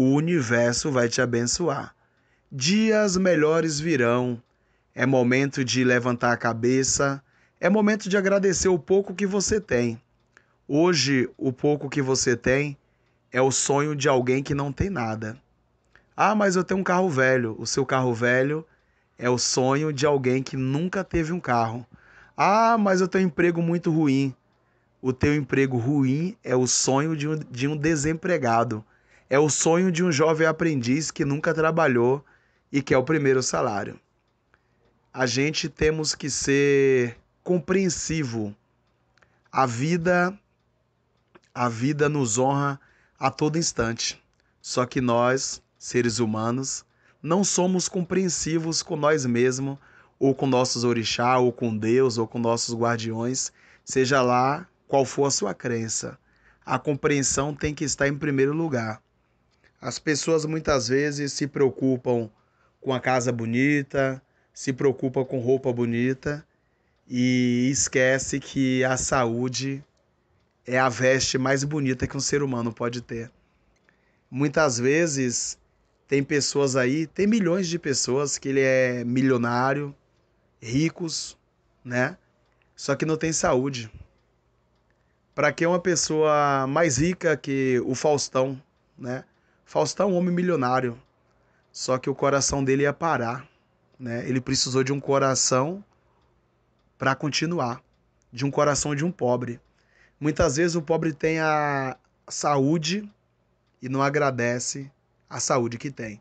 o universo vai te abençoar. Dias melhores virão. É momento de levantar a cabeça, é momento de agradecer o pouco que você tem. Hoje, o pouco que você tem é o sonho de alguém que não tem nada. Ah, mas eu tenho um carro velho. O seu carro velho é o sonho de alguém que nunca teve um carro. Ah, mas eu tenho um emprego muito ruim. O teu emprego ruim é o sonho de um, de um desempregado. É o sonho de um jovem aprendiz que nunca trabalhou e que é o primeiro salário. A gente temos que ser compreensivo. A vida a vida nos honra a todo instante. Só que nós, seres humanos, não somos compreensivos com nós mesmos, ou com nossos orixá, ou com Deus, ou com nossos guardiões, seja lá qual for a sua crença. A compreensão tem que estar em primeiro lugar. As pessoas muitas vezes se preocupam com a casa bonita, se preocupam com roupa bonita e esquece que a saúde é a veste mais bonita que um ser humano pode ter. Muitas vezes tem pessoas aí, tem milhões de pessoas que ele é milionário, ricos, né? Só que não tem saúde. Para que uma pessoa mais rica que o Faustão, né? Faustão é um homem milionário, só que o coração dele ia parar, né? Ele precisou de um coração para continuar, de um coração de um pobre. Muitas vezes o pobre tem a saúde e não agradece a saúde que tem.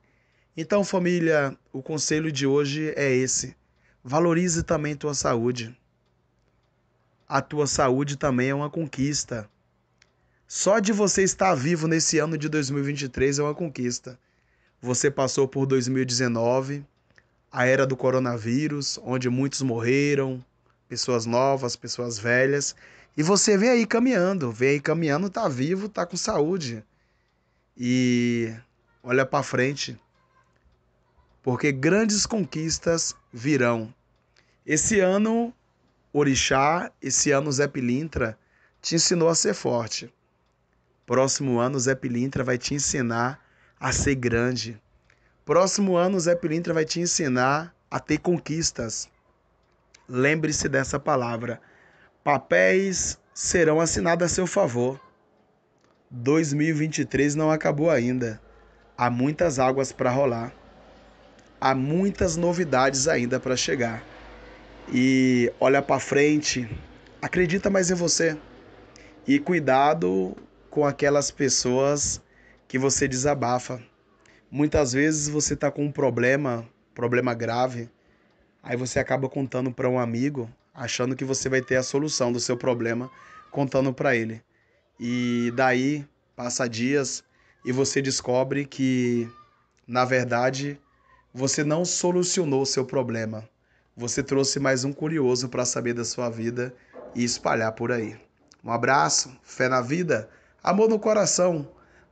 Então, família, o conselho de hoje é esse: valorize também tua saúde. A tua saúde também é uma conquista. Só de você estar vivo nesse ano de 2023 é uma conquista. Você passou por 2019, a era do coronavírus, onde muitos morreram, pessoas novas, pessoas velhas, e você vem aí caminhando, vem aí caminhando, tá vivo, tá com saúde. E olha para frente, porque grandes conquistas virão. Esse ano, Orixá, esse ano Zé Pilintra te ensinou a ser forte. Próximo ano, Zé Pilintra vai te ensinar a ser grande. Próximo ano, Zé Pilintra vai te ensinar a ter conquistas. Lembre-se dessa palavra. Papéis serão assinados a seu favor. 2023 não acabou ainda. Há muitas águas para rolar. Há muitas novidades ainda para chegar. E olha para frente, acredita mais em você. E cuidado com aquelas pessoas que você desabafa. Muitas vezes você está com um problema, problema grave, aí você acaba contando para um amigo, achando que você vai ter a solução do seu problema contando para ele. E daí passa dias e você descobre que na verdade você não solucionou o seu problema. Você trouxe mais um curioso para saber da sua vida e espalhar por aí. Um abraço, fé na vida. Amor no coração.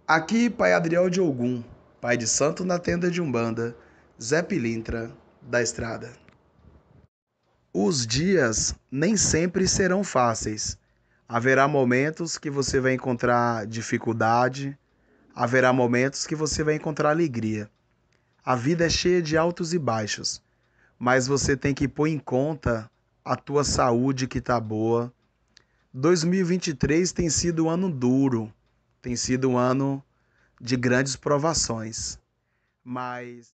Aqui, Pai Adriel de Ogum, Pai de Santo na tenda de Umbanda, Zé Pilintra da Estrada. Os dias nem sempre serão fáceis. Haverá momentos que você vai encontrar dificuldade, haverá momentos que você vai encontrar alegria. A vida é cheia de altos e baixos, mas você tem que pôr em conta a tua saúde que está boa, 2023 tem sido um ano duro, tem sido um ano de grandes provações, mas